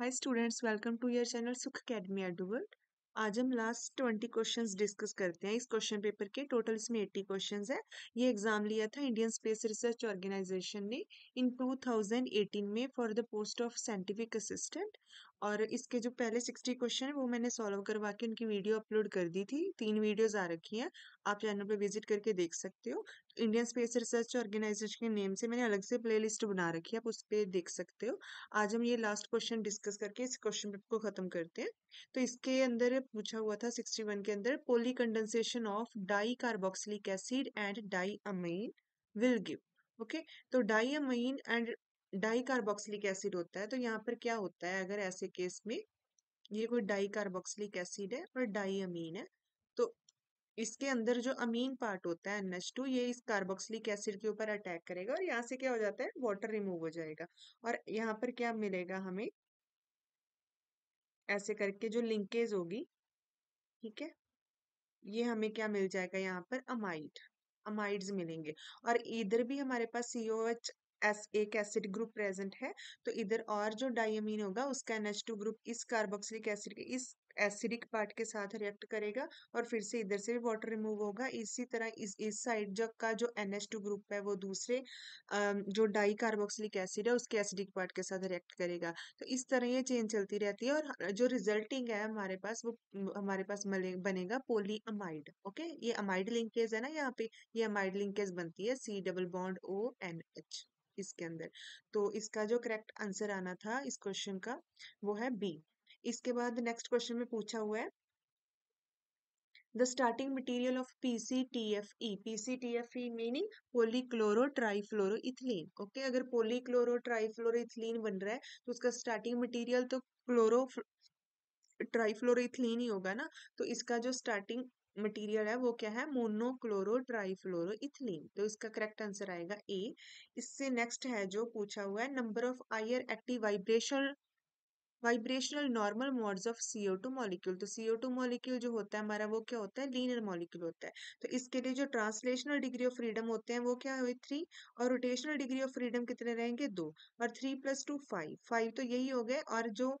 Hi students welcome to your channel Sukh academy Edward आज हम last twenty questions discuss करते हैं इस क्वेश्चन पेपर के टोटल इसमें एट्टी क्वेश्चंस है ये एग्जाम लिया था इंडियन स्पेस रिसर्च ऑर्गेनाइजेशन ने इन 2018 में for the post of scientific assistant और इसके जो पहले सिक्सटी क्वेश्चन है वो मैंने सॉल्व करवा के उनकी वीडियो अपलोड कर दी थी तीन वीडियोस आ रखी हैं आप चैनल पे विजिट करके देख सकते हो तो इंडियन स्पेस रिसर्च ऑर्गेनाइजेशन के नेम से मैंने अलग से प्लेलिस्ट बना रखी है आप उस पर देख सकते हो आज हम ये लास्ट क्वेश्चन डिस्कस करके इस क्वेश्चन पेपर को खत्म करते हैं तो इसके अंदर पूछा हुआ था सिक्सटी वन के अंदर polycondensation of dicarboxylic acid and diamine will give okay तो diamine and dicarboxylic acid होता है तो यहाँ पर क्या होता है अगर ऐसे केस में ये कोई डाई कार्बोक्सिलिक एसिड है और डाई अमीन है तो इसके अंदर जो अमीन पार्ट होता है NH2 ये इस कार्बोक्सिलिक एसिड के ऊपर अटैक करेगा और यहाँ से क्या हो जाता है वाटर रिमूव हो जाएगा और यहाँ पर क्या मिलेगा हमें ऐसे करके जो लिंकेज होगी ठीक है ये हमें क्या मिल जाएगा यहाँ पर अमाइड अमाइड्स मिलेंगे और इधर भी हमारे पास सीओ एच एस एक एसिड ग्रुप प्रेजेंट है तो इधर और जो डायमीन होगा उसका एन एच टू ग्रुप इस कार्बोक्सिलिक एसिड के इस एसिडिक पार्ट के साथ रिएक्ट करेगा और फिर से इधर से भी वाटर रिमूव होगा इसी तरह इस इस साइड जो का जो एन एच टू ग्रुप है वो दूसरे जो डाई कार्बोक्सिलिक एसिड है उसके एसिडिक पार्ट के साथ रिएक्ट करेगा तो इस तरह ये चेंज चलती रहती है और जो रिजल्टिंग है हमारे पास वो हमारे पास बनेगा पोली अमाइड ओके ये अमाइड लिंकेज है ना यहाँ पे ये अमाइड लिंकेज बनती है C double bond O N H इसके अंदर तो इसका जो करेक्ट आंसर आना था इस क्वेश्चन का वो है बी इसके बाद नेक्स्ट क्वेश्चन में पूछा हुआ है the starting material of P C T F E P C T F E meaning polychloro trifluoro ethylene okay अगर पोलिक्लोरो ट्राईफ्लोरो इथिलीन बन रहा है तो उसका स्टार्टिंग मटीरियल तो क्लोरो ट्राईफ्लोरो इथिलीन ही होगा ना तो इसका जो स्टार्टिंग मटेरियल है वो क्या है मोनोक्लोरो ट्राई फ्लोरो इथिलीन तो इसका करेक्ट आंसर आएगा ए इससे नेक्स्ट है जो पूछा हुआ है number of IR active vibration vibrational normal modes of CO two molecule तो सीओ टू मॉलिक्यूल जो होता है हमारा वो क्या होता है लीनर मॉलिक्यूल होता है तो इसके लिए जो ट्रांसलेशनल डिग्री ऑफ फ्रीडम होते हैं वो क्या हुई थ्री और रोटेशनल डिग्री ऑफ फ्रीडम कितने रहेंगे दो और three plus two five five तो यही हो गए और जो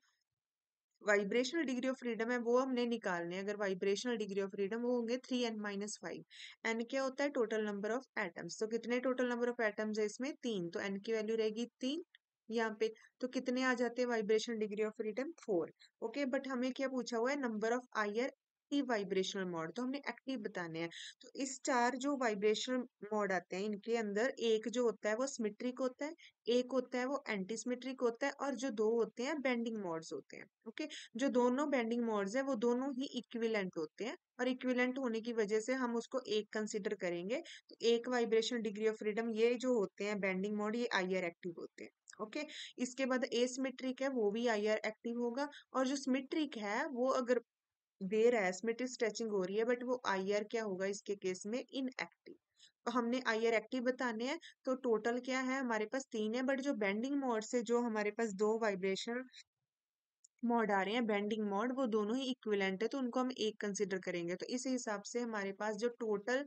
वाइब्रेशनल डिग्री ऑफ फ्रीडम है वो हमने निकालने अगर वाइब्रेशनल डिग्री ऑफ फ्रीडम वो होंगे three N minus five N क्या होता है टोटल नंबर ऑफ एटम्स तो कितने टोटल नंबर ऑफ एटम्स है इसमें तीन तो एन की वैल्यू रहेगी तीन यहाँ पे तो कितने आ जाते हैं vibration degree of freedom four okay but हमें क्या पूछा हुआ है number of IR active vibrational mode तो हमने एक्टिव बताने हैं तो इस चार जो वाइब्रेशनल मोड आते हैं इनके अंदर एक जो होता है वो सिमेट्रिक होता है एक होता है वो एंटी सिमेट्रिक होता है और जो दो होते हैं बेंडिंग मोड्स होते हैं ओके जो दोनों बेंडिंग मोड्स है वो दोनों ही इक्विलेंट होते हैं और इक्विलेंट होने की वजह से हम उसको एक कंसिडर करेंगे तो एक वाइब्रेशन डिग्री ऑफ फ्रीडम ये जो होते हैं बेंडिंग मोड ये आई एक्टिव होते हैं ओके okay? इसके बाद एसिमेट्रिक है वो भी आई एक्टिव होगा और जो सिमेट्रिक है वो अगर देर है एसमेटिक स्ट्रेचिंग हो रही है बट वो आई आर क्या होगा इसके केस में इनएक्टिव तो हमने आई आर एक्टिव बताने हैं तो टोटल क्या है हमारे पास तीन है बट जो बेंडिंग मोड से जो हमारे पास दो वाइब्रेशन मोड आ रहे हैं बेंडिंग मोड वो दोनों ही इक्विलेंट है तो उनको हम एक कंसिडर करेंगे तो इस हिसाब से हमारे पास जो टोटल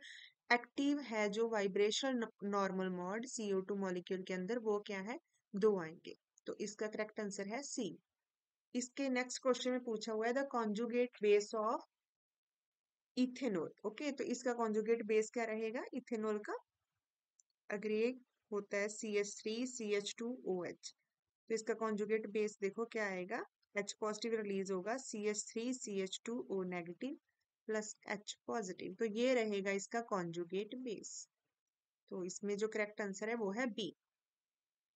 एक्टिव है जो vibration normal mode CO two molecule के अंदर वो क्या है दो आएंगे तो इसका करेक्ट आंसर है सी इसके नेक्स्ट क्वेश्चन में पूछा हुआ है the conjugate base of ethanol okay तो इसका कॉन्जुगेट बेस क्या रहेगा इथेनोल का अगर ये होता है C H three C H two O H तो इसका कॉन्जुगेट बेस देखो क्या आएगा एच पॉजिटिव रिलीज होगा C H three C H two O negative plus H positive तो ये रहेगा इसका कॉन्जुगेट बेस तो इसमें जो करेक्ट आंसर है वो है बी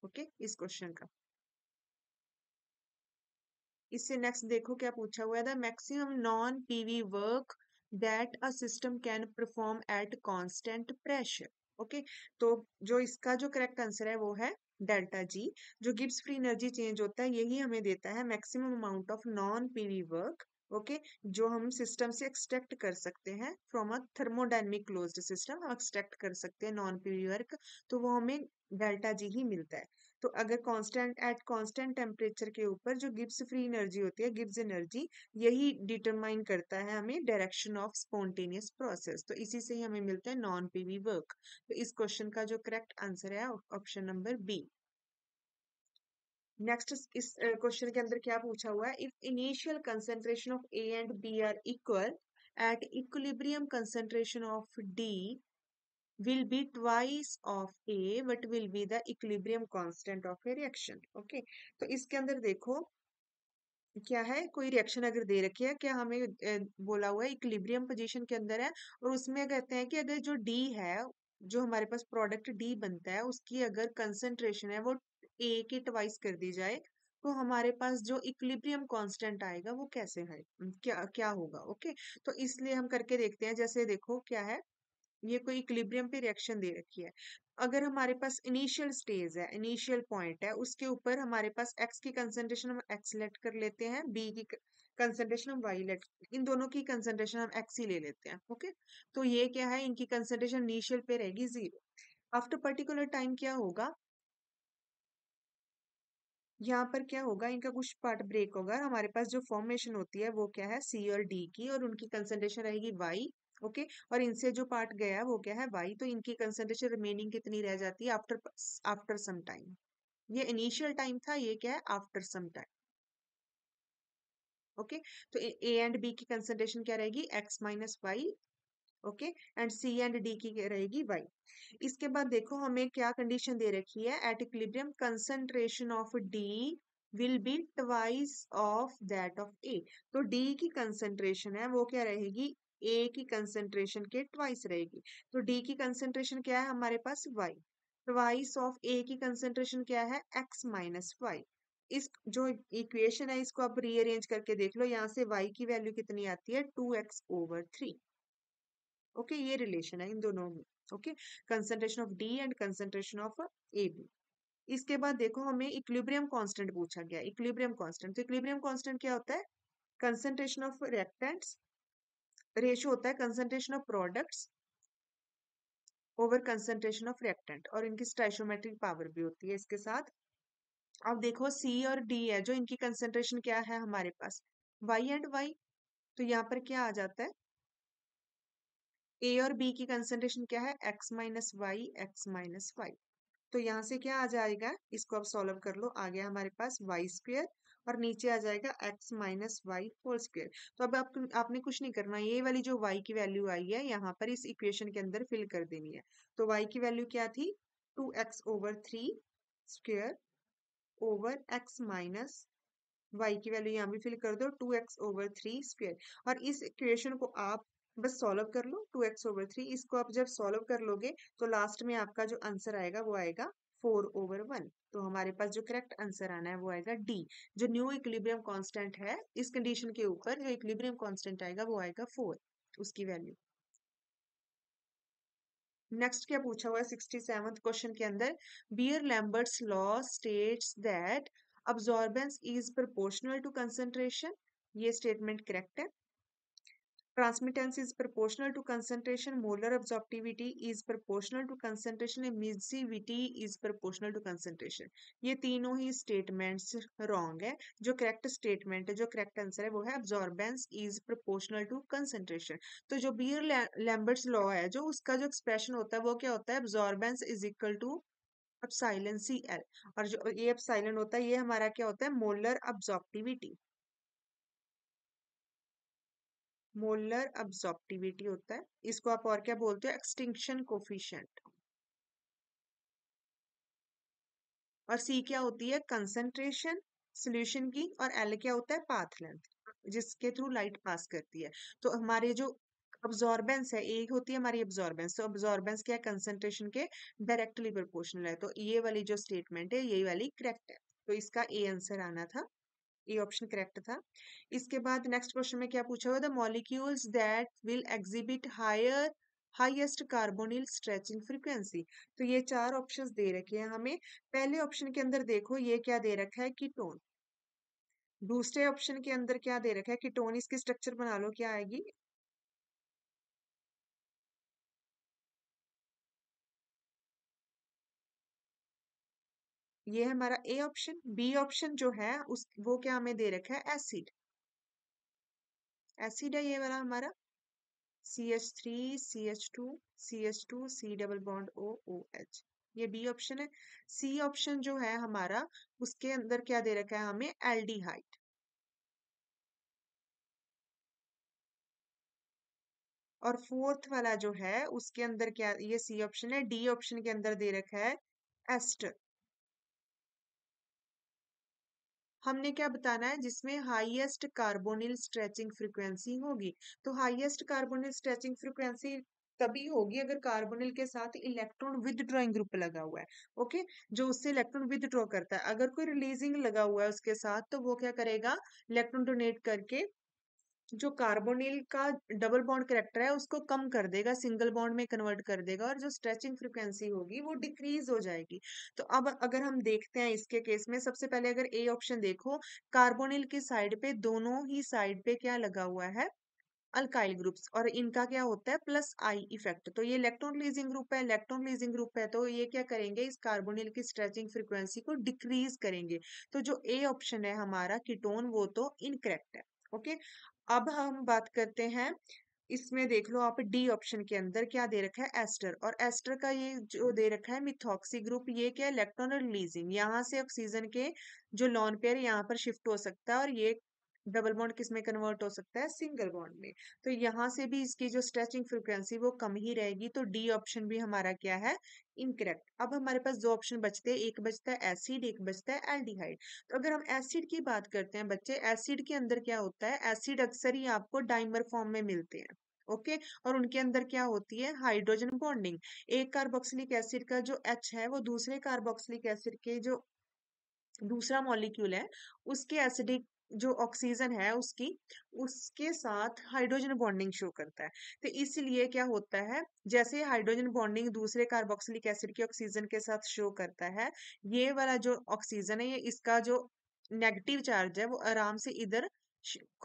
ओके okay? इस क्वेश्चन का इससे नेक्स्ट देखो क्या पूछा हुआ है the maximum non PV work that a system can perform at constant pressure okay तो जो इसका जो करेक्ट आंसर है वो है डेल्टा जी जो गिब्स फ्री एनर्जी चेंज होता है यही हमें देता है maximum amount of non PV work okay okay, जो हम सिस्टम से एक्सट्रैक्ट कर सकते हैं from a thermodynamic closed system हम एक्सट्रैक्ट कर सकते हैं नॉन पीवी वर्क तो वो हमें डेल्टा जी ही मिलता है तो अगर कांस्टेंट एट कांस्टेंट टेम्परेचर के ऊपर जो गिब्स फ्री एनर्जी होती है गिब्स एनर्जी यही डिटरमाइन करता है हमें डायरेक्शन ऑफ स्पॉन्टेनियस प्रोसेस तो इसी से ही हमें मिलता है नॉन पीवी वर्क तो इस क्वेश्चन का जो करेक्ट आंसर है ऑप्शन नंबर बी नेक्स्ट इस क्वेश्चन के अंदर क्या पूछा हुआ है if initial concentration of A and B are equal at equilibrium concentration of D will be twice of A but will be the equilibrium constant of a reaction. Okay, तो इसके अंदर देखो क्या है कोई रिएक्शन अगर दे रखी है क्या हमें बोला हुआ है इक्लिब्रियम पोजिशन के अंदर है और उसमें कहते हैं कि अगर जो डी है जो हमारे पास प्रोडक्ट डी बनता है उसकी अगर कंसेंट्रेशन है वो ए की ट्वाइस कर दी जाए तो हमारे पास जो इक्लिब्रियम कांस्टेंट आएगा वो कैसे है क्या क्या होगा ओके तो इसलिए हम करके देखते हैं जैसे देखो क्या है ये कोई इक्लिब्रियम पे रिएक्शन दे रखी है अगर हमारे पास इनिशियल स्टेज है इनिशियल पॉइंट है उसके ऊपर हमारे पास एक्स की कंसेंट्रेशन हम एक्स लेट कर लेते हैं बी की कंसेंट्रेशन हम वाई लेट इन दोनों की कंसेंट्रेशन हम एक्स ही ले लेते हैं ओके तो ये क्या है इनकी कंसेंट्रेशन इनिशियल पे रहेगी जीरो आफ्टर पर्टिकुलर टाइम क्या होगा यहाँ पर क्या होगा इनका कुछ पार्ट ब्रेक होगा हमारे पास जो फॉर्मेशन होती है वो क्या है सी और डी की और उनकी कंसेंट्रेशन रहेगी वाई ओके okay? और इनसे जो पार्ट गया वो क्या है वाई तो इनकी कंसेंट्रेशन रिमेनिंग कितनी रह जाती है आफ्टर आफ्टर सम टाइम ये इनिशियल टाइम था ये क्या है आफ्टर सम टाइम ओके तो ए एंड बी की कंसेंट्रेशन क्या रहेगी X minus Y okay and C and D की रहेगी वाई इसके बाद देखो हमें क्या कंडीशन दे रखी है at equilibrium concentration of D will be twice of that of A तो डी की कंसेंट्रेशन है वो क्या रहेगी ए की कंसेंट्रेशन के ट्वाइस रहेगी तो डी की कंसेंट्रेशन क्या है हमारे पास वाई ट्वाइस ऑफ ए की कंसेंट्रेशन क्या है एक्स माइनस वाई इस जो इक्वेशन है इसको आप रीअरेंज करके देख लो यहाँ से वाई की वैल्यू कितनी आती है two X over three okay ये रिलेशन है इन दोनों में okay concentration of D and concentration of A B इसके बाद देखो हमें इक्विलिब्रियम कांस्टेंट पूछा गया इक्विलिब्रियम कांस्टेंट तो इक्विलिब्रियम कांस्टेंट क्या होता है कंसेंट्रेशन ऑफ रिएक्टेंट्स रेशियो होता है concentration of products over concentration of reactant और इनकी स्टाइशोमेट्रिक पावर भी होती है इसके साथ अब देखो सी और डी है जो इनकी कंसंट्रेशन क्या है हमारे पास वाई एंड वाई तो यहाँ पर क्या आ जाता है ए और बी की कंसंट्रेशन क्या है X minus Y X minus Y तो यहाँ से क्या आ जाएगा इसको अब सॉल्व कर लो आ गया हमारे पास वाई स्क्वेयर और नीचे आ जाएगा X minus Y whole square तो अब आप, आपने कुछ नहीं करना ये वाली जो वाई की वैल्यू आई है यहाँ पर इस इक्वेशन के अंदर फिल कर देनी है तो वाई की वैल्यू क्या थी two X over three square over X minus Y की वैल्यू यहाँ भी फिल कर दो two X over three square और इस इक्वेशन को आप बस सॉल्व कर लो टू एक्स ओवर थ्री इसको आप जब सॉल्व कर लोगे तो लास्ट में आपका जो आंसर आएगा वो आएगा फोर ओवर वन तो हमारे पास जो करेक्ट आंसर आना है वो आएगा डी जो न्यू इक्विलिब्रियम कांस्टेंट है इस कंडीशन के ऊपर जो इक्विलिब्रियम कांस्टेंट आएगा वो आएगा फोर उसकी वैल्यू नेक्स्ट क्या पूछा हुआ है सिक्सटी सेवन क्वेश्चन के अंदर Beer Lambert's law states that absorbance is proportional to concentration ये स्टेटमेंट करेक्ट है Transmittance is proportional to concentration. Molar absorptivity is proportional to concentration. Emissivity is proportional to concentration. ये तीनों ही statements wrong है जो correct statement है जो correct answer है वो है absorbance is proportional to concentration. तो जो Beer Lambert's law है जो उसका जो expression होता है वो क्या होता है absorbance is equal to epsilon C L और जो ये एप्साइलन होता है ये हमारा क्या होता है मोलर अब्जॉर्प्टिविटी मोलर अब्जॉर्प्टिविटी होता है इसको आप और क्या बोलते हो एक्सटिंक्शन कोफिशियंट और सी क्या होती है कंसंट्रेशन सोल्यूशन की और एल क्या होता है पाथ लेंथ जिसके थ्रू लाइट पास करती है तो हमारे जो अब्जॉर्बेंस है एक होती है हमारी अब्जॉर्बेंस तो अब्जॉर्बेंस क्या है कंसंट्रेशन के डायरेक्टली प्रोपोर्शनल है तो ये वाली जो स्टेटमेंट है यही वाली करेक्ट है तो इसका ए आंसर आना था ये ऑप्शन करेक्ट था इसके बाद नेक्स्ट क्वेश्चन में क्या पूछा हुआ the molecules that will exhibit higher highest carbonyl stretching frequency तो ये चार ऑप्शंस दे रखे हैं हमें पहले ऑप्शन के अंदर देखो ये क्या दे रखा है कीटोन दूसरे ऑप्शन के अंदर क्या दे रखा है कीटोन इसकी स्ट्रक्चर बना लो क्या आएगी ये है हमारा ए ऑप्शन बी ऑप्शन जो है उस वो क्या हमें दे रखा है एसिड एसिड है ये वाला हमारा C H three C H two C H two C double bond O O H ये बी ऑप्शन है सी ऑप्शन जो है हमारा उसके अंदर क्या दे रखा है हमें एल डी हाइट और फोर्थ वाला जो है उसके अंदर क्या ये सी ऑप्शन है डी ऑप्शन के अंदर दे रखा है एस्टर हमने क्या बताना है जिसमें हाईएस्ट कार्बोनिल स्ट्रेचिंग फ्रिक्वेंसी होगी तो हाईएस्ट कार्बोनिल स्ट्रेचिंग फ्रिक्वेंसी तभी होगी अगर कार्बोनिल के साथ इलेक्ट्रॉन विदड्रॉइंग ग्रुप लगा हुआ है ओके जो उससे इलेक्ट्रॉन विदड्रॉ करता है अगर कोई रिलीजिंग लगा हुआ है उसके साथ तो वो क्या करेगा इलेक्ट्रॉन डोनेट करके जो कार्बोनिल का डबल बॉन्ड करेक्टर है उसको कम कर देगा सिंगल बॉन्ड में कन्वर्ट कर देगा और जो स्ट्रेचिंग फ्रिक्वेंसी होगी वो डिक्रीज हो जाएगी तो अब अगर हम देखते हैं इसके केस में सबसे पहले अगर ए ऑप्शन देखो कार्बोनिल की साइड पे दोनों ही साइड पे क्या लगा हुआ है अल्काइल ग्रुप्स और इनका क्या होता है प्लस आई इफेक्ट तो ये इलेक्ट्रॉन लीजिंग ग्रुप है इलेक्ट्रॉन लीजिंग ग्रुप है तो ये क्या करेंगे इस कार्बोनिल की स्ट्रेचिंग फ्रिक्वेंसी को डिक्रीज करेंगे तो जो ए ऑप्शन है हमारा कीटोन वो तो इनकरेक्ट है ओके अब हम बात करते हैं इसमें देख लो आप डी ऑप्शन के अंदर क्या दे रखा है एस्टर और एस्टर का ये जो दे रखा है मिथॉक्सी ग्रुप ये क्या है इलेक्ट्रॉन रिलीजिंग यहाँ से ऑक्सीजन के जो लॉन पेयर यहाँ पर शिफ्ट हो सकता है और ये डबल बॉन्ड किस में कन्वर्ट हो सकता है सिंगल बॉन्ड में तो यहाँ से भी इसकी जो स्ट्रेचिंग फ्रिक्वेंसी वो कम ही रहेगी तो डी ऑप्शन भी हमारा क्या है इनकरेक्ट अब हमारे पास दो ऑप्शन बचते हैं एक बचता है एसिड एक बचता है एल्डिहाइड तो अगर हम एसिड की बात करते हैं बच्चे एसिड के अंदर क्या होता है एसिड अक्सर ही आपको डाइमर फॉर्म में मिलते हैं ओके okay? और उनके अंदर क्या होती है हाइड्रोजन बॉन्डिंग एक कार्बोक्सिलिक एसिड का जो एच है वो दूसरे कार्बोक्सिलिक एसिड के जो दूसरा मॉलिक्यूल है उसके एसिडिक जो ऑक्सीजन है उसकी उसके साथ हाइड्रोजन बॉन्डिंग शो करता है तो इसलिए क्या होता है जैसे हाइड्रोजन बॉन्डिंग दूसरे कार्बोक्सिलिक एसिड के ऑक्सीजन के साथ शो करता है ये वाला जो ऑक्सीजन है ये इसका जो नेगेटिव चार्ज है वो आराम से इधर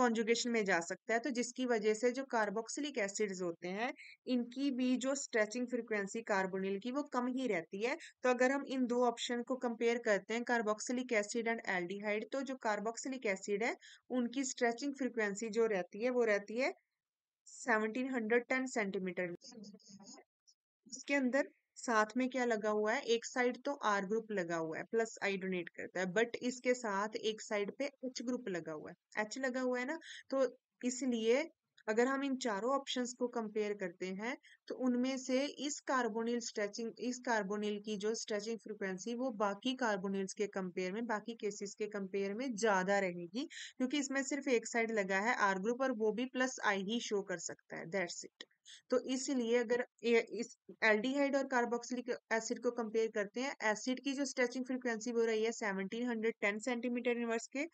कॉन्जुगेशन में जा सकता है तो जिसकी वजह से जो कार्बोक्सिलिक एसिड्स होते हैं इनकी भी जो स्ट्रेचिंग फ्रिक्वेंसी कार्बोनिल की वो कम ही रहती है तो अगर हम इन दो ऑप्शन को कंपेयर करते हैं कार्बोक्सिलिक एसिड एंड एल्डिहाइड तो जो कार्बोक्सिलिक एसिड है उनकी स्ट्रेचिंग फ्रिक्वेंसी जो रहती है वो रहती है सेवनटीन सेंटीमीटर इसके अंदर साथ में क्या लगा हुआ है एक साइड तो आर ग्रुप लगा हुआ है प्लस आई डोनेट करता है बट इसके साथ एक साइड पे एच ग्रुप लगा हुआ है एच लगा हुआ है ना तो इसलिए अगर हम इन चारों ऑप्शंस को कंपेयर करते हैं तो उनमें से इस कार्बोनिल स्ट्रेचिंग इस कार्बोनिल की जो स्ट्रेचिंग फ्रिक्वेंसी वो बाकी कार्बोनिल्स के कंपेयर में बाकी केसेस के कंपेयर में ज्यादा रहेगी क्योंकि इसमें सिर्फ एक साइड लगा है आर ग्रुप और वो भी प्लस आई ही शो कर सकता है दैट्स इट तो इसलिए अगर इस एल्डिहाइड और कार्बोक्सिलिक एसिड को कंपेयर करते हैं एसिड की जो स्ट्रेचिंग फ्रिक्वेंसी हो रही है 1710 सेंटीमीटर इनवर्स के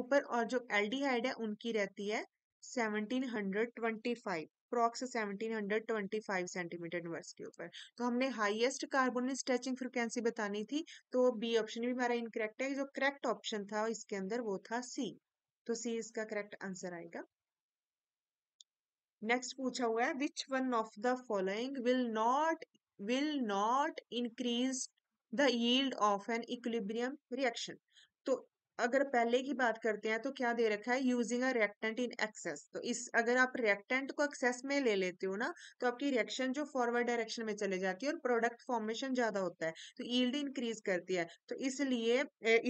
ऊपर और जो एल्डिहाइड है उनकी रहती है 1725 प्रॉक्स 1725 सेंटीमीटर इनवर्स के ऊपर तो हमने हाईएस्ट कार्बोन स्ट्रेचिंग फ्रिक्वेंसी बतानी थी तो बी ऑप्शन भी हमारा इनकरेक्ट है जो करेक्ट ऑप्शन था इसके अंदर वो था सी तो सी इसका करेक्ट आंसर आएगा नेक्स्ट पूछा हुआ है which one of the following will not will not increase the yield of an equilibrium reaction तो अगर पहले की बात करते हैं तो क्या दे रखा है using a reactant in excess तो इस अगर आप रिएक्टेंट को एक्सेस में ले लेते हो ना तो आपकी रिएक्शन जो फॉरवर्ड डायरेक्शन में चले जाती है और प्रोडक्ट फॉर्मेशन ज्यादा होता है तो यील्ड इंक्रीज करती है तो इसलिए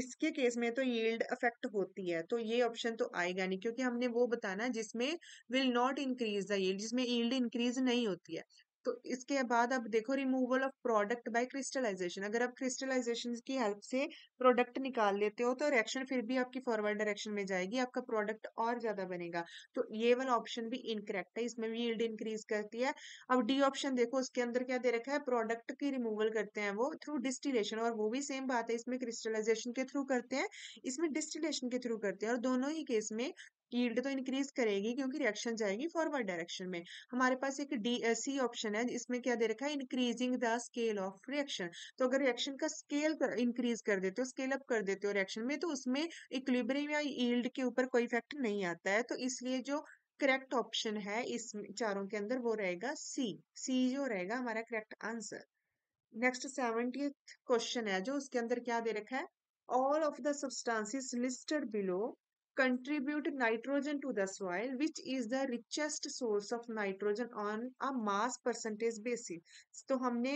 इसके केस में तो यील्ड अफेक्ट होती है तो ये ऑप्शन तो आएगा नहीं क्योंकि हमने वो बताना जिसमें will not increase the yield जिसमें यील्ड इंक्रीज नहीं होती है तो इसके बाद अब देखो removal of product by crystallisation अगर आप क्रिस्टलाइजेशन की हेल्प से प्रोडक्ट निकाल लेते हो तो रिएक्शन फिर भी आपकी फॉरवर्ड डायरेक्शन में जाएगी आपका प्रोडक्ट और ज्यादा बनेगा तो ये वाला ऑप्शन भी इनकरेक्ट है इसमें भी यील्ड इंक्रीज करती है अब डी ऑप्शन देखो उसके अंदर क्या दे रखा है प्रोडक्ट की रिमूवल करते हैं वो थ्रू डिस्टिलेशन और वो भी सेम बात है इसमें क्रिस्टलाइजेशन के थ्रू करते हैं इसमें डिस्टिलेशन के थ्रू करते हैं और दोनों ही केस में यील्ड तो इंक्रीज करेगी क्योंकि रिएक्शन जाएगी फॉरवर्ड डायरेक्शन में हमारे पास एक डी सी ऑप्शन है इसमें क्या दे रखा है increasing the scale of reaction तो अगर रिएक्शन का स्केल इंक्रीज कर देते हो स्केल अप कर देते हो रिएक्शन में तो उसमें इक्विलिब्रियम या ईल्ड के ऊपर कोई इफेक्ट नहीं आता है तो इसलिए जो करेक्ट ऑप्शन है इस चारों के अंदर वो रहेगा सी सी जो रहेगा हमारा correct answer next seventy question है जो उसके अंदर क्या दे रखा है all of the substances listed below contribute nitrogen to the soil which is the richest source of nitrogen on a mass percentage basis तो हमने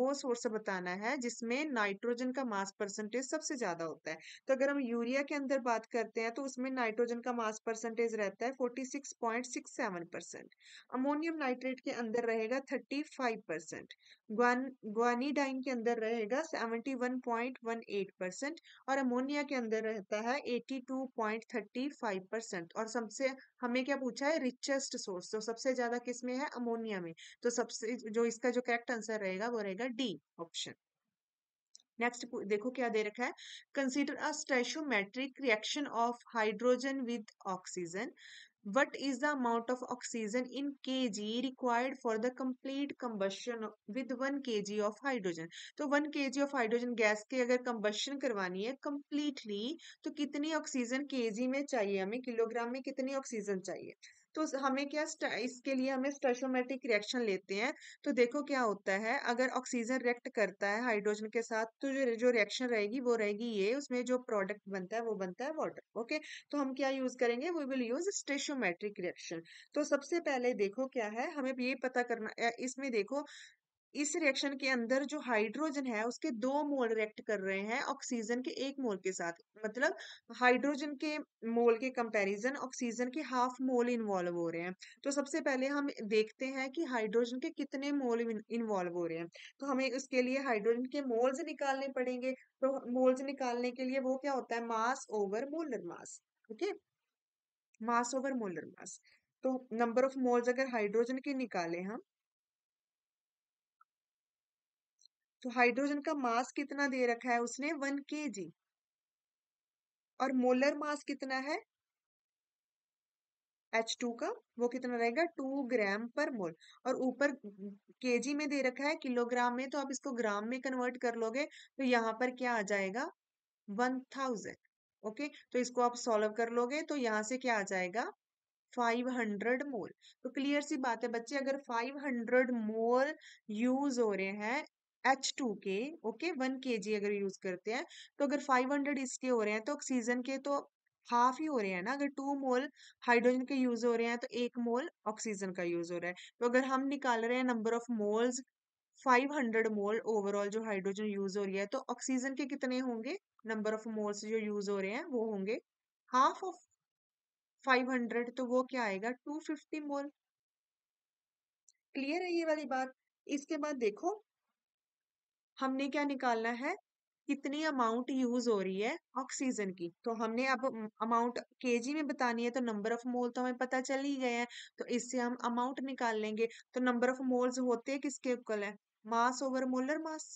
वो सोर्स बताना है जिसमें नाइट्रोजन का मास परसेंटेज सबसे ज्यादा होता है तो अगर हम यूरिया के अंदर बात करते हैं तो उसमें नाइट्रोजन का मास परसेंटेज रहता है 46.67 परसेंट अमोनियम नाइट्रेट के अंदर रहेगा 35 परसेंट ग्वानीडाइन के अंदर रहेगा 71.18 परसेंट और अमोनिया के अंदर रहता है 82.35 परसेंट और सबसे हमें क्या पूछा है रिचेस्ट सोर्स तो सबसे ज्यादा किस में है अमोनिया में तो सबसे जो इसका जो करेक्ट आंसर रहेगा वो रहेगा डी ऑप्शन नेक्स्ट देखो क्या दे रखा है consider a stoichiometric reaction of hydrogen with oxygen what is the amount of oxygen in kg required for the complete combustion with 1 kg of hydrogen तो 1 kg of hydrogen गैस के अगर combustion करवानी है completely तो कितनी oxygen kg में चाहिए हमें किलोग्राम में कितनी oxygen चाहिए तो हमें क्या इसके लिए हमें स्टेशोमेटिक रिएक्शन लेते हैं तो देखो क्या होता है अगर ऑक्सीजन रिएक्ट करता है हाइड्रोजन के साथ तो जो जो रिएक्शन रहेगी वो रहेगी ये उसमें जो प्रोडक्ट बनता है वो बनता है वाटर ओके तो हम क्या यूज करेंगे we will use stoichiometric reaction तो सबसे पहले देखो क्या है हमें ये पता करना इसमें देखो इस रिएक्शन के अंदर जो हाइड्रोजन है उसके दो मोल रिएक्ट कर रहे हैं ऑक्सीजन के एक मोल के साथ मतलब हाइड्रोजन के मोल के कंपैरिजन ऑक्सीजन के हाफ मोल इन्वॉल्व हो रहे हैं तो सबसे पहले हम देखते हैं कि हाइड्रोजन के कितने मोल इन्वॉल्व हो रहे हैं तो हमें उसके लिए हाइड्रोजन के मोल्स निकालने पड़ेंगे तो मोल्स निकालने के लिए वो क्या होता है mass over molar mass okay mass over molar mass तो नंबर ऑफ मोल्स अगर हाइड्रोजन के निकाले हम तो हाइड्रोजन का मास कितना दे रखा है उसने वन के जी और मोलर मास कितना है H2 का वो कितना रहेगा टू ग्राम पर मोल और ऊपर जी में दे रखा है किलोग्राम में तो आप इसको ग्राम में कन्वर्ट कर लोगे तो यहाँ पर क्या आ जाएगा वन थाउजेंड ओके तो इसको आप सॉल्व कर लोगे तो यहाँ से क्या आ जाएगा 500 मोल तो क्लियर सी बात है बच्चे अगर 500 मोल यूज हो रहे हैं एच टू के ओके वन के जी अगर यूज करते हैं तो अगर फाइव हंड्रेड इसके हो रहे हैं तो ऑक्सीजन के तो हाफ ही हो रहे हैं ना अगर टू मोल हाइड्रोजन के यूज हो रहे हैं तो एक मोल ऑक्सीजन का यूज हो रहा है तो अगर हम निकाल रहे हैं number of moles 500 mole overall जो हाइड्रोजन यूज हो रही है तो ऑक्सीजन के कितने होंगे नंबर ऑफ मोल्स जो यूज हो रहे हैं वो होंगे हाफ ऑफ 500 तो वो क्या आएगा 250 मोल क्लियर है ये वाली बात इसके बाद देखो हमने क्या निकालना है कितनी अमाउंट यूज हो रही है ऑक्सीजन की तो हमने अब अमाउंट केजी में बतानी है तो नंबर ऑफ मोल तो हमें पता चल ही गए हैं तो इससे हम अमाउंट निकाल लेंगे तो नंबर ऑफ मोल्स होते हैं किसके इक्वल है mass over molar mass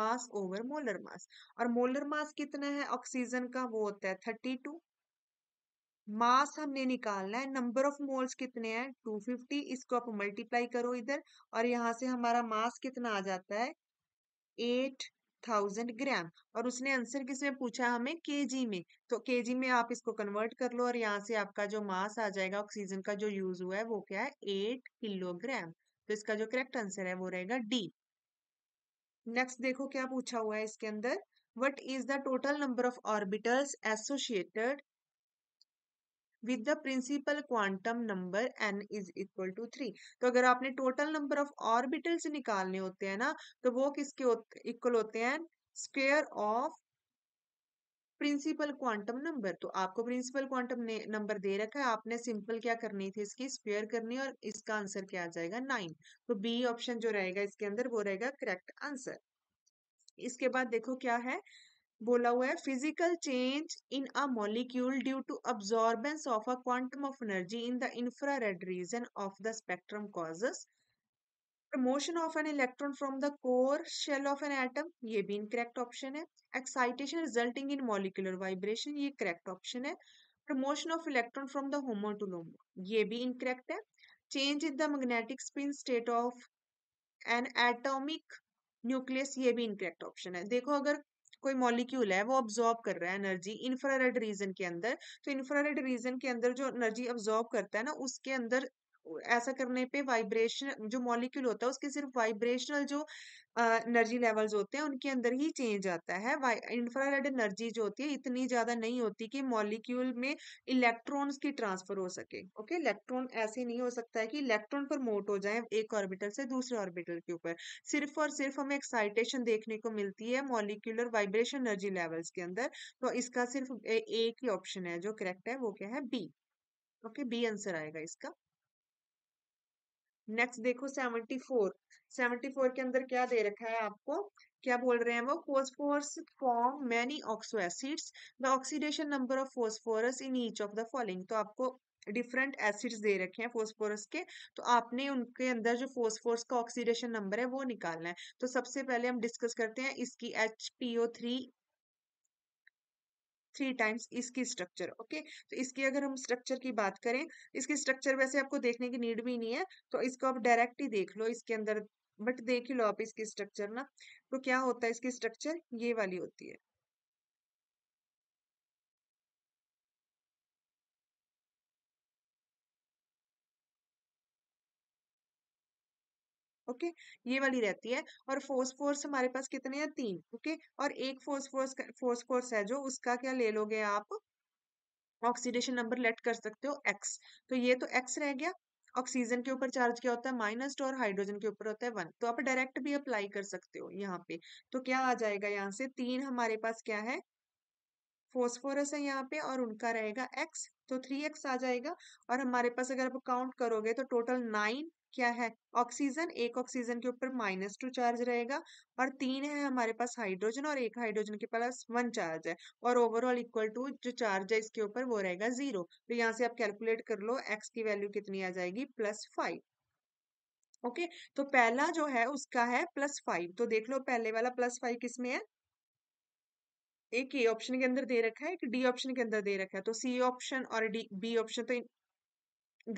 mass over molar mass और मोलर मास कितना है ऑक्सीजन का वो होता है थर्टी टू मास हमने निकालना है नंबर ऑफ मोल्स कितने हैं 250 इसको आप मल्टीप्लाई करो इधर और यहाँ से हमारा मास कितना आ जाता है 8000 ग्राम और उसने आंसर किस पूछा हमें केजी में तो केजी में आप इसको कन्वर्ट कर लो और यहाँ से आपका जो मास आ जाएगा ऑक्सीजन का जो यूज हुआ है वो क्या है एट किलोग्राम तो इसका जो करेक्ट आंसर है वो रहेगा डी नेक्स्ट देखो क्या पूछा हुआ है इसके अंदर what is the total number of orbitals associated with the principal quantum number N is equal to three तो अगर आपने टोटल नंबर ऑफ ऑर्बिटल्स निकालने होते हैं ना तो वो किसके इक्वल होते हैं square of principal quantum number तो आपको प्रिंसिपल क्वांटम नंबर दे रखा है आपने सिंपल क्या करनी थी इसकी स्क्वेयर करनी और इसका आंसर क्या आ जाएगा नाइन तो बी ऑप्शन जो रहेगा इसके अंदर वो रहेगा करेक्ट आंसर इसके बाद देखो क्या है बोला हुआ है physical change in a molecule due to absorbance of a quantum of energy in the infrared region of the spectrum causes promotion of an electron from the core shell of an atom ये भी incorrect option है excitation resulting in molecular vibration ये correct option है promotion of electron from the HOMO to LUMO ये भी incorrect है change in the magnetic spin state of N atomic nucleus ये भी इनकरेक्ट ऑप्शन है देखो अगर कोई मॉलिक्यूल है वो ऑब्जॉर्व कर रहा है एनर्जी इंफ्रारेड रीजन के अंदर तो इंफ्रारेड रीजन के अंदर जो एनर्जी ऑब्जॉर्व करता है ना उसके अंदर ऐसा करने पे वाइब्रेशन जो मॉलिक्यूल होता है उसके सिर्फ वाइब्रेशनल जो एनर्जी लेवल्स होते हैं उनके अंदर ही चेंज आता है इंफ्रारेड एनर्जी जो होती है इतनी ज़्यादा नहीं होती कि मॉलिक्यूल में इलेक्ट्रॉन्स की ट्रांसफर हो सके ओके इलेक्ट्रॉन ऐसे नहीं हो सकता है कि इलेक्ट्रॉन प्रमोट हो जाए एक ऑर्बिटल से दूसरे ऑर्बिटल के ऊपर सिर्फ और सिर्फ हमें एक्साइटेशन देखने को मिलती है मॉलिक्यूलर वाइब्रेशन एनर्जी लेवल्स के अंदर तो इसका सिर्फ एक ही ऑप्शन है जो करेक्ट है वो क्या है बी ओके बी आंसर आएगा इसका नेक्स्ट देखो सेवेंटी फोर सेवेंटी फोर के अंदर क्या दे रखा है आपको क्या बोल रहे हैं वो phosphorus form many oxo acids the oxidation number of phosphorus in each of the following तो आपको डिफरेंट एसिड्स दे रखे हैं फोस्फोरस के तो आपने उनके अंदर जो फोस्फोरस का ऑक्सीडेशन नंबर है वो निकालना है तो सबसे पहले हम डिस्कस करते हैं इसकी H P O three three times इसकी स्ट्रक्चर ओके तो इसकी अगर हम स्ट्रक्चर की बात करें इसकी स्ट्रक्चर वैसे आपको देखने की नीड भी नहीं है तो इसको आप डायरेक्ट ही देख लो इसके अंदर बट देख ही लो आप इसकी स्ट्रक्चर ना तो क्या होता है इसकी स्ट्रक्चर ये वाली होती है ओके ये वाली रहती है और फोर्स फोर्स हमारे पास कितने हैं तीन ओके और एक फोर्स फोर्स फोर्स फोर्स है जो उसका क्या ले लोगे आप ऑक्सीडेशन नंबर लेट कर सकते हो एक्स तो ये तो एक्स रह गया ऑक्सीजन के ऊपर चार्ज क्या होता है माइनस टू और हाइड्रोजन के ऊपर होता है वन तो आप डायरेक्ट भी अप्लाई कर सकते हो यहाँ पे तो क्या आ जाएगा यहाँ से तीन हमारे पास क्या है फोस्फोरस है यहाँ पे और उनका रहेगा एक्स तो थ्री एक्स आ जाएगा और हमारे पास अगर आप काउंट करोगे तो टोटल नाइन क्या है ऑक्सीजन एक ऑक्सीजन के ऊपर माइनस टू चार्ज रहेगा और तीन है हमारे पास हाइड्रोजन और एक हाइड्रोजन के पास वन चार्ज है और ओवरऑल इक्वल टू जो चार्ज है इसके ऊपर वो रहेगा जीरो तो यहाँ से आप कैलकुलेट कर लो एक्स की वैल्यू कितनी आ जाएगी प्लस फाइव ओके okay, तो पहला जो है उसका है प्लस फाइव तो देख लो पहले वाला प्लस फाइव किसमें है एक ए ऑप्शन के अंदर दे रखा है एक डी ऑप्शन के अंदर दे रखा है तो सी ऑप्शन और डी बी ऑप्शन तो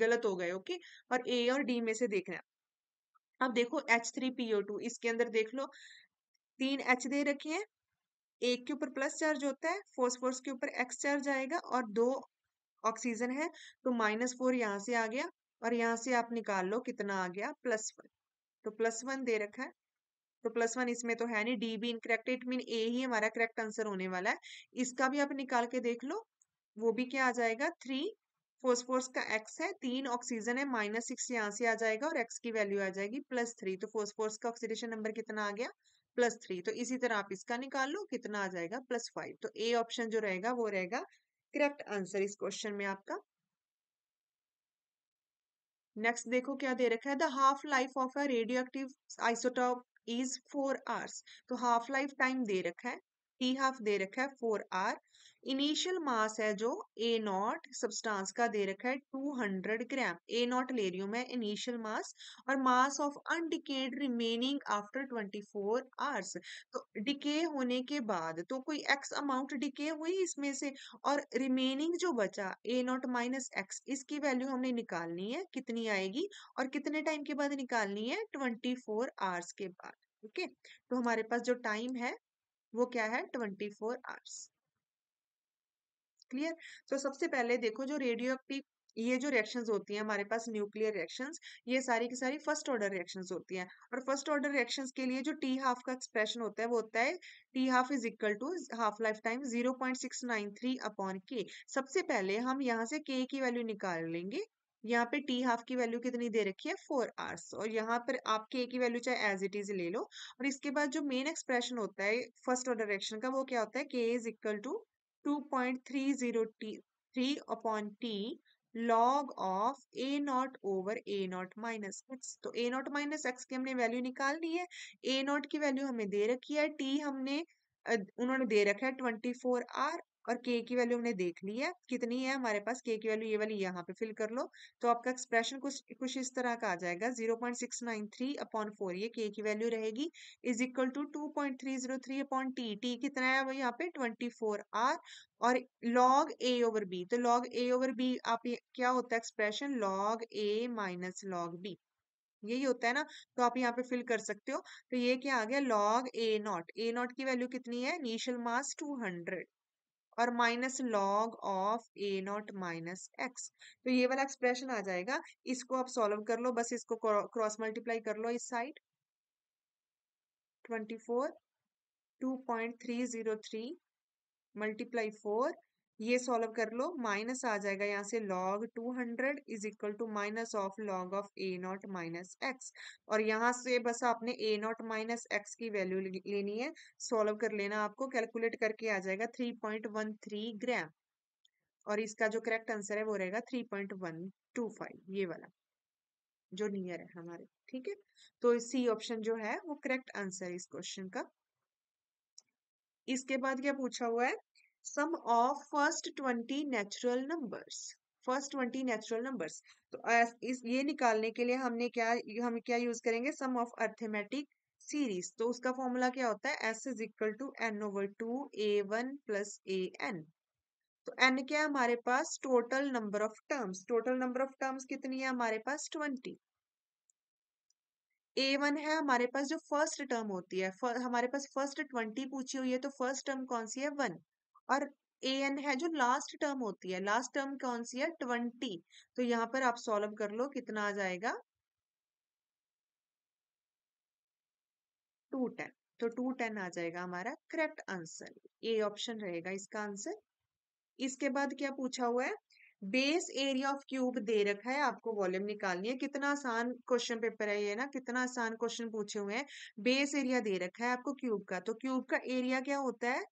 गलत हो गए ओके और ए और डी में से देख रहे हैं अब देखो एच थ्री पीओ टू इसके अंदर देख लो तीन एच दे रखे हैं एक के ऊपर प्लस चार्ज होता है फोर्स के ऊपर एक्स चार्ज आएगा और दो ऑक्सीजन है तो माइनस फोर यहाँ से आ गया और यहाँ से आप निकाल लो कितना आ गया प्लस वन तो प्लस वन दे रखा है तो प्लस वन इसमें तो है नहीं डी भी इनकरेक्ट इट मीन ए ही हमारा करेक्ट आंसर होने वाला है इसका भी आप निकाल के देख लो वो भी क्या आ जाएगा थ्री फोस्फोर्स का एक्स है तीन ऑक्सीजन है माइनस सिक्स यहाँ से आ जाएगा और एक्स की वैल्यू आ जाएगी प्लस थ्री तो फोस्फोर्स का ऑक्सीडेशन नंबर कितना आ गया प्लस थ्री तो इसी तरह आप इसका निकाल लो कितना आ जाएगा प्लस फाइव तो ए ऑप्शन जो रहेगा वो रहेगा करेक्ट आंसर इस क्वेश्चन में आपका नेक्स्ट देखो क्या दे रखा है the half life of a radioactive isotope is four hours तो हाफ लाइफ टाइम दे रखा है टी हाफ दे रखा है फोर आवर इनिशियल मास है जो ए नॉट सब्सटेंस का दे रखा है 200 ग्राम ए नॉट ले रही हूँ मैं इनिशियल मास और mass of undecayed remaining after 24 hours तो डिके होने के बाद तो कोई एक्स अमाउंट डिके हुई इसमें से और रिमेनिंग जो बचा ए नॉट माइनस एक्स इसकी वैल्यू हमने निकालनी है कितनी आएगी और कितने टाइम के बाद निकालनी है 24 फोर आवर्स के बाद ओके है तो हमारे पास जो टाइम है वो क्या है 24 फोर आवर्स क्लियर तो सबसे पहले देखो जो रेडियो एक्टिव ये जो रिएक्शंस होती हैं हमारे पास न्यूक्लियर रिएक्शंस ये सारी की सारी फर्स्ट ऑर्डर रिएक्शंस होती हैं और फर्स्ट ऑर्डर रिएक्शंस के लिए जो टी हाफ का एक्सप्रेशन होता है वो होता है T half is equal to half life time zero point six nine three upon K सबसे पहले हम यहाँ से के की वैल्यू निकाल लेंगे यहाँ पे टी हाफ की वैल्यू कितनी दे रखी है फोर आवर्स और यहाँ पर आप के की वैल्यू चाहे एज इट इज ले लो और इसके बाद जो मेन एक्सप्रेशन होता है फर्स्ट ऑर्डर रिएक्शन का वो क्या होता है K is equal to 2.303 upon t log of a naught over a naught minus X तो a नॉट माइनस एक्स की हमने वैल्यू निकाल ली है a नॉट की वैल्यू हमें दे रखी है t हमने उन्होंने दे रखा है ट्वेंटी फोर आर और के की वैल्यू हमने देख ली है कितनी है हमारे पास के की वैल्यू ये वाली यहाँ पे फिल कर लो तो आपका एक्सप्रेशन कुछ कुछ इस तरह का आ जाएगा zero point six nine three upon four ये के की वैल्यू रहेगी is equal to two point three zero three upon T T कितना है यहाँ पे ट्वेंटी फोर आर और लॉग ए ओवर बी तो लॉग ए ओवर बी आप क्या होता है expression log A minus log B यही होता है ना तो आप यहाँ पे फिल कर सकते हो तो ये क्या आ गया log A naught A naught की वैल्यू कितनी है इनिशियल मास 200 और minus log of A naught minus X तो ये वाला एक्सप्रेशन आ जाएगा इसको आप सॉल्व कर लो बस इसको क्रॉस मल्टीप्लाई कर लो इस side twenty four two point three zero three multiply four ये सॉल्व कर लो माइनस आ जाएगा यहाँ से log 200 hundred is equal to minus of log of A naught minus X और यहाँ से बस आपने ए नॉट माइनस एक्स की वैल्यू लेनी है सॉल्व कर लेना आपको कैलकुलेट करके आ जाएगा 3.13 ग्राम और इसका जो करेक्ट आंसर है वो रहेगा 3.125 ये वाला जो नियर है हमारे ठीक है तो सी ऑप्शन जो है वो करेक्ट आंसर है इस क्वेश्चन का इसके बाद क्या पूछा हुआ है sum of first twenty natural numbers first twenty natural numbers तो इस ये निकालने के लिए हमने क्या हम क्या यूज करेंगे सम ऑफ अर्थमेटिक सीरीज तो उसका फॉर्मूला क्या होता है S is equal to N over two A one plus A N तो एन क्या है हमारे पास total number of terms total number of terms कितनी है हमारे पास ट्वेंटी ए वन है हमारे पास जो फर्स्ट टर्म होती है हमारे पास फर्स्ट ट्वेंटी पूछी हुई है तो फर्स्ट टर्म कौन सी है वन और ए एन है जो लास्ट टर्म होती है लास्ट टर्म कौन सी है ट्वेंटी तो यहाँ पर आप सॉल्व कर लो कितना आ जाएगा टू टेन तो टू टेन आ जाएगा हमारा करेक्ट आंसर ए ऑप्शन रहेगा इसका आंसर इसके बाद क्या पूछा हुआ है बेस एरिया ऑफ क्यूब दे रखा है आपको वॉल्यूम निकालनी है कितना आसान क्वेश्चन पेपर है ये ना कितना आसान क्वेश्चन पूछे हुए हैं बेस एरिया दे रखा है आपको क्यूब का तो क्यूब का एरिया क्या होता है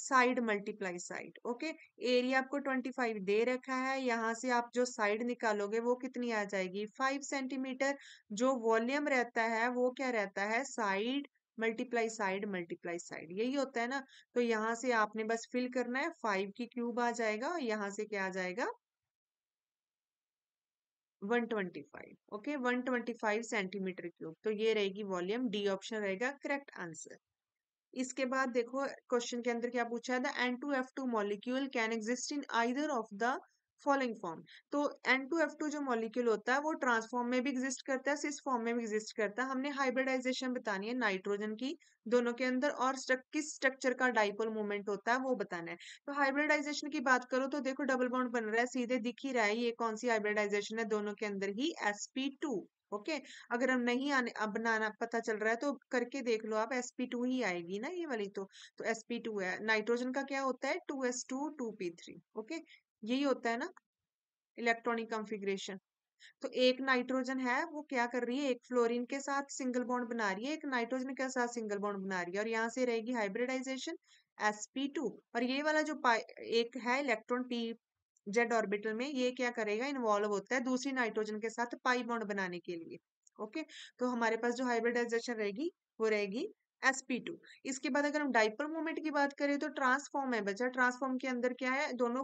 side multiply side okay area आपको 25 दे रखा है यहाँ से आप जो साइड निकालोगे वो कितनी आ जाएगी 5 सेंटीमीटर जो वॉल्यूम रहता है वो क्या रहता है side multiply side multiply side यही होता है ना तो यहाँ से आपने बस फिल करना है फाइव की क्यूब आ जाएगा और यहाँ से क्या आ जाएगा 125 ओके okay? 125 सेंटीमीटर क्यूब तो ये रहेगी वॉल्यूम डी ऑप्शन रहेगा करेक्ट आंसर इसके बाद देखो क्वेश्चन के अंदर क्या पूछा है the N two F two molecule can exist in either of the following form तो एन टू एफ टू जो मॉलिक्यूल होता है वो ट्रांसफॉर्म में भी एग्जिस्ट करता है सिस फॉर्म में भी एग्जिस्ट करता है हमने हाइब्रिडाइजेशन बतानी है नाइट्रोजन की दोनों के अंदर और स्ट्रक, किस स्ट्रक्चर का डाइपोल मूवमेंट होता है वो बताना है तो हाइब्रिडाइजेशन की बात करो तो देखो डबल बॉन्ड बन रहा है सीधे दिख ही रहा है ये कौन सी हाइब्रिडाइजेशन है दोनों के अंदर ही एसपी टू ओके अगर हम नहीं आने अब बनाना पता चल रहा है तो करके देख लो आप sp2 ही आएगी ना ये वाली तो तो sp2 है नाइट्रोजन का क्या होता है 2s2 2p3 ओके यही होता है ना इलेक्ट्रॉनिक कॉन्फ़िगरेशन तो एक नाइट्रोजन है वो क्या कर रही है एक फ्लोरीन के साथ सिंगल बॉन्ड बना रही है एक नाइट्रोजन के साथ सिंगल बॉन्ड बना रही है और यहाँ से रहेगी हाइब्रिडाइजेशन sp2 और ये वाला जो एक है इलेक्ट्रॉन पी जेड ऑर्बिटल में ये क्या करेगा इन्वॉल्व होता है दूसरी नाइट्रोजन के साथ पाई बॉन्ड बनाने के लिए ओके तो हमारे पास जो हाइब्रिडाइजेशन रहेगी वो रहेगी sp2 इसके बाद अगर हम डाइपर मोमेंट की बात करें तो ट्रांसफॉर्म है बच्चा ट्रांसफॉर्म के अंदर क्या है दोनों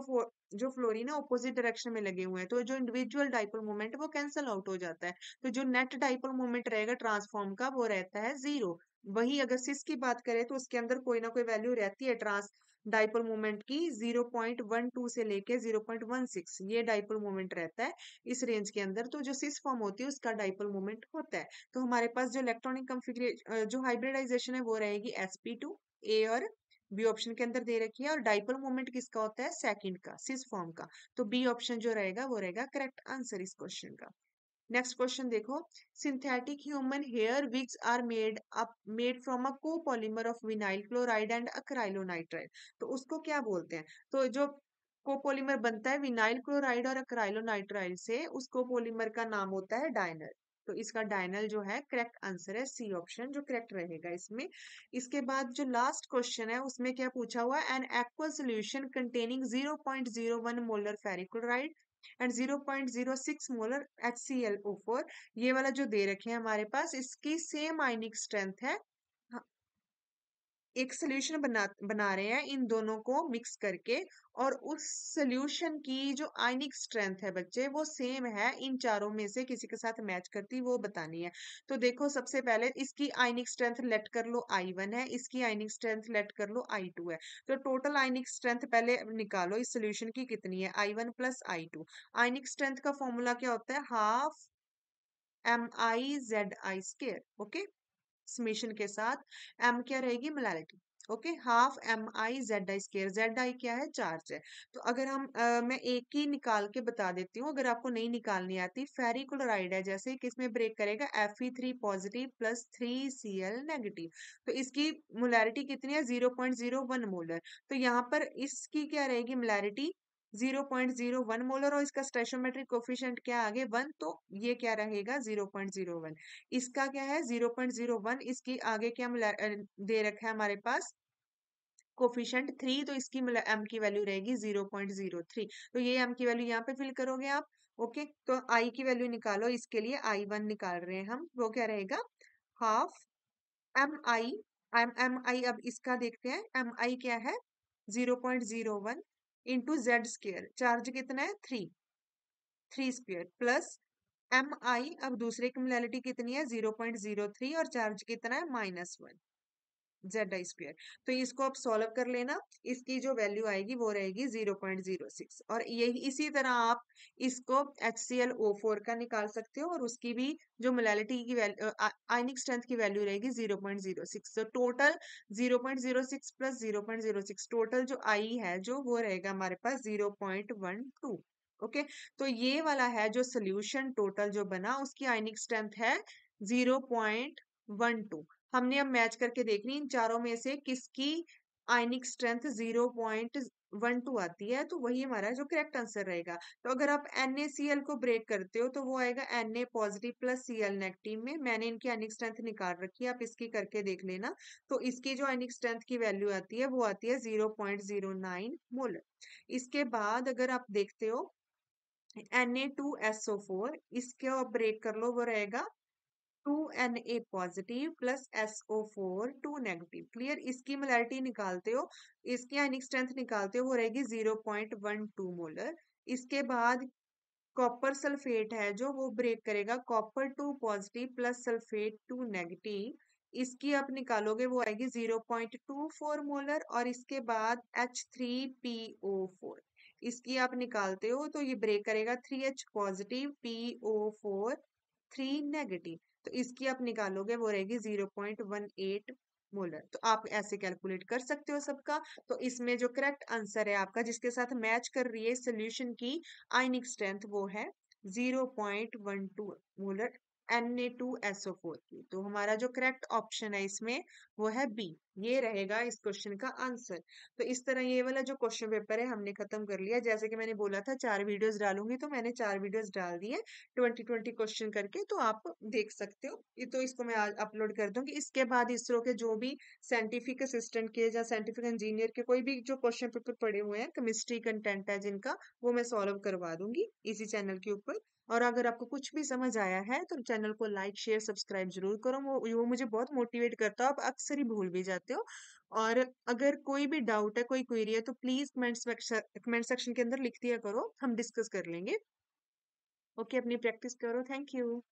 जो फ्लोरीन है ओपोजिट डायरेक्शन में लगे हुए हैं तो जो इंडिविजुअल डाइपर मोमेंट वो कैंसिल आउट हो जाता है तो जो नेट डाइपर मोमेंट रहेगा ट्रांसफॉर्म का वो रहता है जीरो वही अगर सिस की बात करें तो उसके अंदर कोई ना कोई वैल्यू रहती है ट्रांस डाइपोल मोमेंट की 0.12 से लेके 0.16 ये डाइपोल मोमेंट रहता है इस रेंज के अंदर तो जो सिस फॉर्म होती है उसका डाइपोल मोमेंट होता है तो हमारे पास जो इलेक्ट्रॉनिक कंफिग्रेशन जो हाइब्रिडाइजेशन है वो रहेगी sp2 ए और बी ऑप्शन के अंदर दे रखी है और डाइपोल मोमेंट किसका होता है सेकंड का सिस फॉर्म का तो बी ऑप्शन जो रहेगा वो रहेगा करेक्ट आंसर इस क्वेश्चन का नेक्स्ट क्वेश्चन देखो synthetic human hair wigs are made up made from a copolymer of vinyl chloride and acrylonitrile तो उसको क्या बोलते हैं तो जो कोपोलीमर बनता है विनाइल क्लोराइड और अक्राइलोनाइट्राइड से उस कोपोलीमर का नाम होता है डायनर तो इसका डायनल जो है करेक्ट आंसर है सी ऑप्शन जो करेक्ट रहेगा इसमें इसके बाद जो लास्ट क्वेश्चन है उसमें क्या पूछा हुआ an equal solution containing zero point zero one molar ferric chloride and zero point zero six molar H C L O four ये वाला जो दे रखे हैं हमारे पास इसकी सेम आइनिक स्ट्रेंथ है एक सोल्यूशन बना बना रहे हैं इन दोनों को मिक्स करके और उस सोल्यूशन की जो आइनिक स्ट्रेंथ है बच्चे वो सेम है इन चारों में से किसी के साथ मैच करती वो बतानी है तो देखो सबसे पहले इसकी आइनिक स्ट्रेंथ लेट कर लो आई वन है इसकी आइनिक स्ट्रेंथ लेट कर लो आई टू है तो टोटल आइनिक स्ट्रेंथ पहले निकालो इस सोल्यूशन की कितनी है I one plus I two ionic strength का फॉर्मूला क्या होता है half M I Z I square okay summation के साथ एम क्या रहेगी molality okay half M I Z I square Z I क्या है चार्ज है तो अगर हम आ, मैं एक ही निकाल के बता देती हूँ अगर आपको नहीं निकालनी आती फेरिक्लोराइड है जैसे किसमें ब्रेक करेगा F E three positive plus three C L negative तो इसकी मोलैरिटी कितनी है zero point zero one molar तो यहाँ पर इसकी क्या रहेगी मोलैरिटी 0.01 मोलर और इसका स्टेशोमेट्रिक कोफिशियंट क्या आगे वन तो ये क्या रहेगा 0.01 इसका क्या है 0.01 इसकी आगे क्या दे रखा है हमारे पास कोफिशियंट थ्री तो इसकी एम की वैल्यू रहेगी जीरो पॉइंट जीरो थ्री तो ये एम की वैल्यू यहाँ पे फिल करोगे आप ओके तो आई की वैल्यू निकालो इसके लिए आई वन निकाल रहे हैं हम वो क्या रहेगा half M I M M I अब इसका देखते हैं एम आई क्या है zero point zero one into Z square charge कितना है three three square plus M I अब दूसरे की मोलैलिटी कितनी है जीरो पॉइंट जीरो थ्री और चार्ज कितना है minus one Z I square तो इसको आप सॉल्व कर लेना इसकी जो वैल्यू आएगी वो रहेगी जीरो पॉइंट जीरो सिक्स और यही इसी तरह आप इसको H C L O four का निकाल सकते हो और उसकी भी जो मोलैलिटी की वैल्यू आइनिक स्ट्रेंथ की वैल्यू रहेगी जीरो पॉइंट जीरो सिक्स तो total zero point zero six plus zero point zero six total जो आई है जो वो रहेगा हमारे पास zero point one two okay तो ये वाला है जो सोल्यूशन टोटल जो बना उसकी आइनिक स्ट्रेंथ है जीरो पॉइंट वन टू हमने अब मैच करके देखनी इन चारों में से किसकी ionic strength zero point one two आती है तो वही हमारा जो करेक्ट आंसर रहेगा तो अगर आप एन को ब्रेक करते हो तो वो आएगा N A positive plus C L negative में मैंने इनकी आइनिक स्ट्रेंथ निकाल रखी है आप इसकी करके देख लेना तो इसकी जो आइनिक स्ट्रेंथ की वैल्यू आती है वो आती है zero point zero nine mole इसके बाद अगर आप देखते हो N A two S O four इसके ब्रेक कर लो वो रहेगा two N A positive plus S O four two negative clear इसकी मोलरिटी निकालते हो इसकी आइनिक स्ट्रेंथ निकालते हो वो रहेगी zero point one two molar इसके बाद कॉपर सल्फेट है जो वो ब्रेक करेगा copper two positive plus sulphate two negative इसकी आप निकालोगे वो आएगी zero point two four molar और इसके बाद H three P O four इसकी आप निकालते हो तो ये ब्रेक करेगा three H positive P O four three negative तो इसकी आप निकालोगे वो रहेगी zero point one eight molar तो आप ऐसे कैलकुलेट कर सकते हो सबका तो इसमें जो करेक्ट आंसर है आपका जिसके साथ मैच कर रही है सोल्यूशन की आइनिक स्ट्रेंथ वो है zero point one two molar Na2SO4 की तो हमारा जो करेक्ट ऑप्शन है इसमें वो है बी ये रहेगा इस क्वेश्चन का आंसर तो इस तरह ये वाला जो क्वेश्चन पेपर है हमने खत्म कर लिया जैसे कि मैंने बोला था चार वीडियोस डालूंगी तो मैंने चार वीडियोस डाल दिए ट्वेंटी क्वेश्चन करके तो आप देख सकते हो ये तो इसको मैं आज अपलोड कर दूंगी इसके बाद इसरो के जो भी साइंटिफिक असिस्टेंट के या साइंटिफिक इंजीनियर के कोई भी जो क्वेश्चन पेपर पड़े हुए हैं केमिस्ट्री कंटेंट है जिनका वो मैं सॉल्व करवा दूंगी इसी चैनल के ऊपर और अगर आपको कुछ भी समझ आया है तो चैनल को लाइक शेयर सब्सक्राइब जरूर करो वो वो मुझे बहुत मोटिवेट करता हो आप अक्सर ही भूल भी जाते हो और अगर कोई भी डाउट है कोई क्वेरी है तो प्लीज कमेंट सेक्शन के अंदर लिख दिया करो हम डिस्कस कर लेंगे ओके okay, अपनी प्रैक्टिस करो थैंक यू